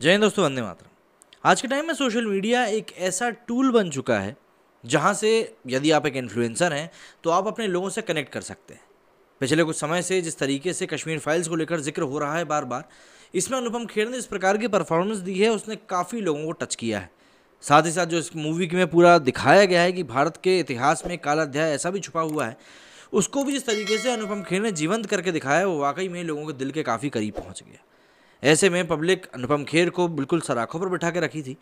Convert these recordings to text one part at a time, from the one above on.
जय हिंद दोस्तों वंदे मातरम आज के टाइम में सोशल मीडिया एक ऐसा टूल बन चुका है जहाँ से यदि आप एक इन्फ्लुएंसर हैं तो आप अपने लोगों से कनेक्ट कर सकते हैं पिछले कुछ समय से जिस तरीके से कश्मीर फाइल्स को लेकर जिक्र हो रहा है बार बार इसमें अनुपम खेर ने इस प्रकार की परफॉर्मेंस दी है उसने काफ़ी लोगों को टच किया है साथ ही साथ जो इस मूवी में पूरा दिखाया गया है कि भारत के इतिहास में काला अध्याय ऐसा भी छुपा हुआ है उसको भी जिस तरीके से अनुपम खेर ने जीवंत करके दिखाया है वो वाकई में लोगों के दिल के काफ़ी करीब पहुँच गया ऐसे में पब्लिक अनुपम खेर को बिल्कुल सराखों पर बैठा के रखी थी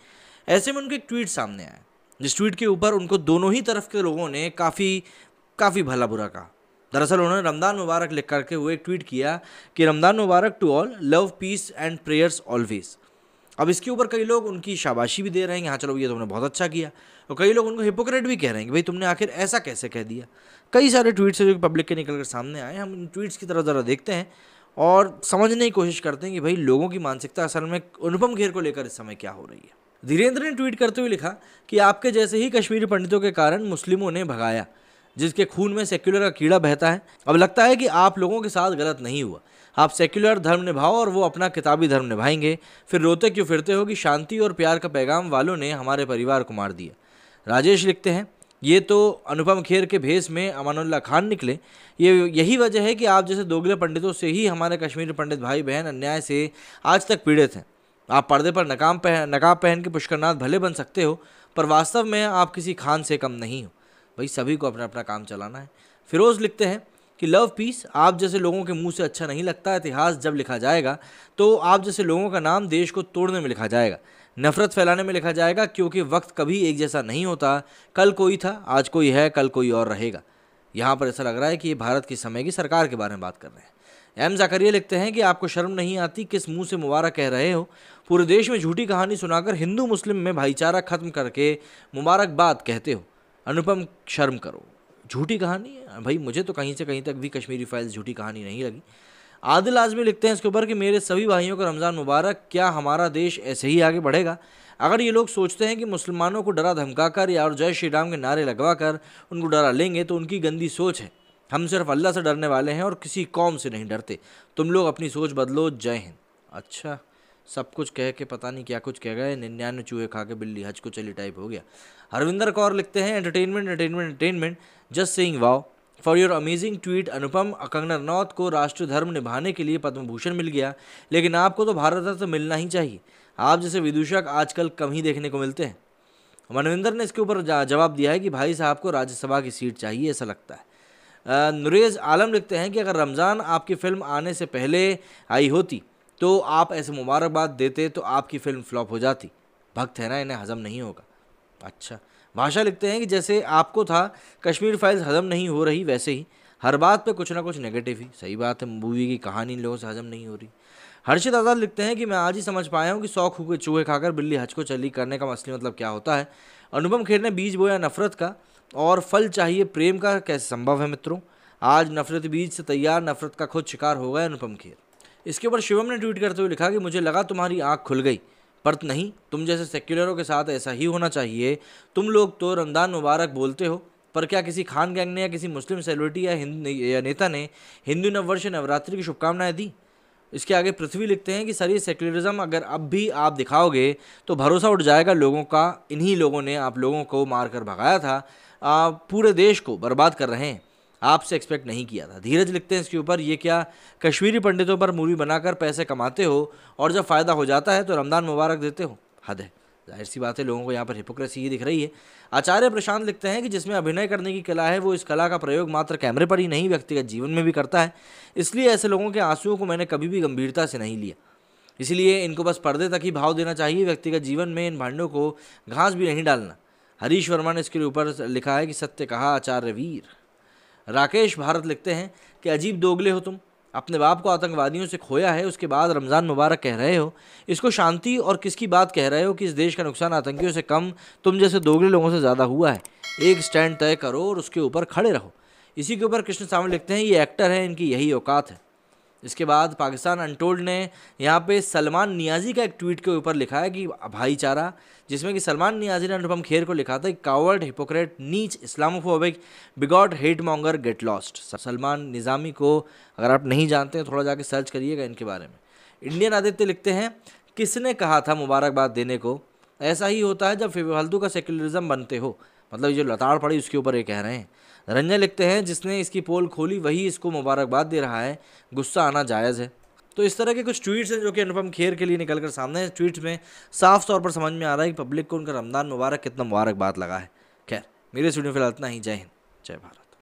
ऐसे में उनके एक ट्वीट सामने आया जिस ट्वीट के ऊपर उनको दोनों ही तरफ के लोगों ने काफ़ी काफ़ी भला बुरा कहा दरअसल उन्होंने रमदान मुबारक लिख करके वो एक ट्वीट किया कि Ramadan Mubarak to all love peace and prayers always अब इसके ऊपर कई लोग उनकी शाबाशी भी दे रहे हैं कि हाँ चलो ये तुमने बहुत अच्छा किया और कई लोग उनको हिपोक्रेट भी कह रहे हैं कि भाई तुमने आखिर ऐसा कैसे कह दिया कई सारे ट्वीट्स हैं जो पब्लिक के निकल कर सामने आए हम इन ट्वीट्स की तरह ज़रा देखते हैं और समझने की कोशिश करते हैं कि भाई लोगों की मानसिकता असल में अनुपम खेर को लेकर इस समय क्या हो रही है धीरेन्द्र ने ट्वीट करते हुए लिखा कि आपके जैसे ही कश्मीरी पंडितों के कारण मुस्लिमों ने भगाया जिसके खून में सेक्युलर का कीड़ा बहता है अब लगता है कि आप लोगों के साथ गलत नहीं हुआ आप सेक्युलर धर्म निभाओ और वो अपना किताबी धर्म निभाएंगे फिर रोते क्यों फिरते हो कि शांति और प्यार का पैगाम वालों ने हमारे परिवार को मार दिया राजेश लिखते हैं ये तो अनुपम खेर के भेस में अमानुल्ला खान निकले ये यही वजह है कि आप जैसे दोगले पंडितों से ही हमारे कश्मीरी पंडित भाई बहन अन्याय से आज तक पीड़ित हैं आप पर्दे पर नकाम पहन नकाब पहन के पुष्करनाथ भले बन सकते हो पर वास्तव में आप किसी खान से कम नहीं हो भाई सभी को अपना अपना काम चलाना है फिरोज़ लिखते हैं कि लव पीस आप जैसे लोगों के मुंह से अच्छा नहीं लगता इतिहास जब लिखा जाएगा तो आप जैसे लोगों का नाम देश को तोड़ने में लिखा जाएगा नफरत फैलाने में लिखा जाएगा क्योंकि वक्त कभी एक जैसा नहीं होता कल कोई था आज कोई है कल कोई और रहेगा यहाँ पर ऐसा लग रहा है कि ये भारत की समय की सरकार के बारे में बात कर रहे हैं एम जाकरिया लिखते हैं कि आपको शर्म नहीं आती किस मुंह से मुबारक कह रहे हो पूरे देश में झूठी कहानी सुनाकर हिंदू मुस्लिम में भाईचारा खत्म करके मुबारकबाद कहते हो अनुपम शर्म करो झूठी कहानी भाई मुझे तो कहीं से कहीं तक भी कश्मीरी फाइल्स झूठी कहानी नहीं लगी आदिल आजमी लिखते हैं इसके ऊपर कि मेरे सभी भाइयों का रमज़ान मुबारक क्या हमारा देश ऐसे ही आगे बढ़ेगा अगर ये लोग सोचते हैं कि मुसलमानों को डरा धमका कर या और जय श्री राम के नारे लगवा कर उनको डरा लेंगे तो उनकी गंदी सोच है हम सिर्फ अल्लाह से डरने वाले हैं और किसी कौम से नहीं डरते तुम लोग अपनी सोच बदलो जय हिंद अच्छा सब कुछ कह के पता नहीं क्या कुछ कह गए निन्यानवे चूहे खा के बिल्ली हज को चली टाइप हो गया हरविंदर कौर लिखते हैं entertainment entertainment entertainment just saying wow for your amazing tweet Anupam Kangana Ranaut को राष्ट्रीय धर्म निभाने के लिए पद्म भूषण मिल गया लेकिन आपको तो भारत रत्न मिलना ही चाहिए आप जैसे विदूषक आजकल कम ही देखने को मिलते हैं मनविंदर ने इसके ऊपर जवाब दिया है कि भाई साहब को राज्यसभा की सीट चाहिए ऐसा लगता है नुरेज आलम लिखते हैं कि अगर रमज़ान आपकी फ़िल्म आने से पहले आई होती तो आप ऐसे मुबारकबाद देते तो आपकी फ़िल्म फ्लॉप हो जाती भक्त है ना इन्हें हज़म नहीं होगा अच्छा भाषा लिखते हैं कि जैसे आपको था कश्मीर फाइल्स हजम नहीं हो रही वैसे ही हर बात पे कुछ ना कुछ नेगेटिव ही सही बात है मूवी की कहानी इन लोगों से हजम नहीं हो रही हर्षित आज़ाद लिखते हैं कि मैं आज ही समझ पाया हूँ कि शौक हुए चूहे खाकर बिल्ली हज को चली करने का असली मतलब क्या होता है अनुपम खेर ने बीज बोया नफरत का और फल चाहिए प्रेम का कैसे संभव है मित्रों आज नफरत बीज से तैयार नफरत का खुद शिकार हो गया अनुपम खेर इसके ऊपर शिवम ने ट्वीट करते हुए लिखा कि मुझे लगा तुम्हारी आँख खुल गई पर तो नहीं तुम जैसे सेक्युलरों के साथ ऐसा ही होना चाहिए तुम लोग तो रमदान मुबारक बोलते हो पर क्या किसी खान गैंग ने या किसी मुस्लिम सेलिब्रिटी या हिंद या नेता ने हिंदू नववर्ष नवरात्रि की शुभकामनाएं दी इसके आगे पृथ्वी लिखते हैं कि सर ये सेक्युलरिज्म अगर अब भी आप दिखाओगे तो भरोसा उठ जाएगा लोगों का इन्हीं लोगों ने आप लोगों को मार कर भगाया था आप पूरे देश को बर्बाद कर रहे हैं आपसे एक्सपेक्ट नहीं किया था धीरज लिखते हैं इसके ऊपर ये क्या कश्मीरी पंडितों पर मूवी बनाकर पैसे कमाते हो और जब फ़ायदा हो जाता है तो रमदान मुबारक देते हो हद है जाहिर सी बात है लोगों को यहाँ पर हिपोक्रेसी ये दिख रही है आचार्य प्रशांत लिखते हैं कि जिसमें अभिनय करने की कला है वो इस कला का प्रयोग मात्र कैमरे पर ही नहीं व्यक्तिगत जीवन में भी करता है इसलिए ऐसे लोगों के आंसुओं को मैंने कभी भी गंभीरता से नहीं लिया इसलिए इनको बस पर्दे तक ही भाव देना चाहिए व्यक्तिगत जीवन में इन भांडों को घास भी नहीं डालना हरीश वर्मा ने इसके ऊपर लिखा है कि सत्य कहा आचार्य वीर राकेश भारत लिखते हैं कि अजीब दोगले हो तुम अपने बाप को आतंकवादियों से खोया है उसके बाद रमज़ान मुबारक कह रहे हो इसको शांति और किसकी बात कह रहे हो कि इस देश का नुकसान आतंकियों से कम तुम जैसे दोगले लोगों से ज़्यादा हुआ है एक स्टैंड तय करो और उसके ऊपर खड़े रहो इसी के ऊपर कृष्ण सावंत लिखते हैं ये एक्टर हैं इनकी यही औकात है इसके बाद पाकिस्तान अनटोल्ड ने यहाँ पे सलमान नियाजी का एक ट्वीट के ऊपर लिखा है कि भाईचारा जिसमें कि सलमान नियाजी ने अनुपम खेर को लिखा था कावर्ड हिपोक्रेट नीच Islamophobic bigot hatemonger get lost Salman Nizami को अगर आप नहीं जानते हैं थोड़ा जाके सर्च करिएगा इनके बारे में इंडियन आदित्य लिखते हैं किसने कहा था मुबारकबाद देने को ऐसा ही होता है जब फालतू का सेक्युलरिज्म बनते हो मतलब जो लताड़ पड़ी उसके ऊपर ये कह रहे हैं रंजन लिखते हैं जिसने इसकी पोल खोली वही इसको मुबारकबाद दे रहा है गुस्सा आना जायज़ है तो इस तरह के कुछ ट्वीट्स हैं जो कि अनुपम खेर के लिए निकल कर सामने हैं ट्वीट्स में साफ तौर पर समझ में आ रहा है कि पब्लिक को उनका रमदान मुबारक कितना मुबारकबाद लगा है खैर मेरे स्टूडियो फिलहाल इतना ही जय हिंद जय भारत